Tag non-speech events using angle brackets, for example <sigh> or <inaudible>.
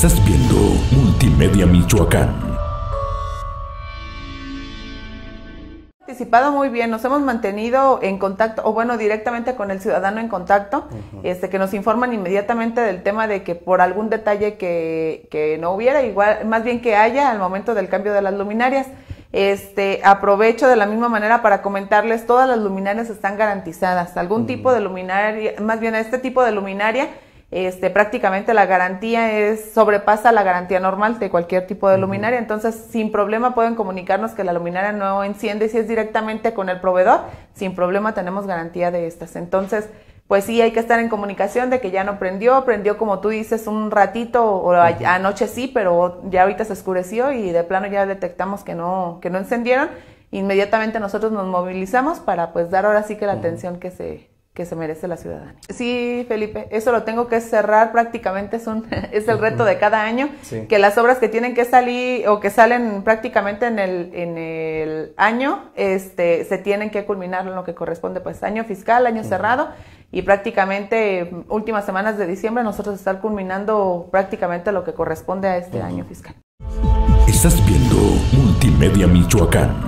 Estás viendo Multimedia Michoacán. participado muy bien, nos hemos mantenido en contacto, o bueno, directamente con el ciudadano en contacto, este, que nos informan inmediatamente del tema de que por algún detalle que, no hubiera, igual, más bien que haya al momento del cambio de las luminarias. Este, aprovecho de la misma manera para comentarles, todas las luminarias están garantizadas, algún tipo de luminaria, más bien a este tipo de luminaria este, prácticamente la garantía es, sobrepasa la garantía normal de cualquier tipo de luminaria. Entonces, sin problema pueden comunicarnos que la luminaria no enciende si es directamente con el proveedor. Sin problema tenemos garantía de estas. Entonces, pues sí, hay que estar en comunicación de que ya no prendió, prendió como tú dices un ratito o anoche sí, pero ya ahorita se oscureció y de plano ya detectamos que no, que no encendieron. Inmediatamente nosotros nos movilizamos para pues dar ahora sí que la atención que se, que se merece la ciudadanía. Sí, Felipe, eso lo tengo que cerrar prácticamente, es, <laughs> es el reto de cada año, que las obras que tienen que salir o que salen prácticamente en el, en el año, este, se tienen que culminar en lo que corresponde, pues año fiscal, año cerrado, y prácticamente últimas semanas de diciembre nosotros estar culminando prácticamente lo que corresponde a este año fiscal. Estás viendo Multimedia Michoacán.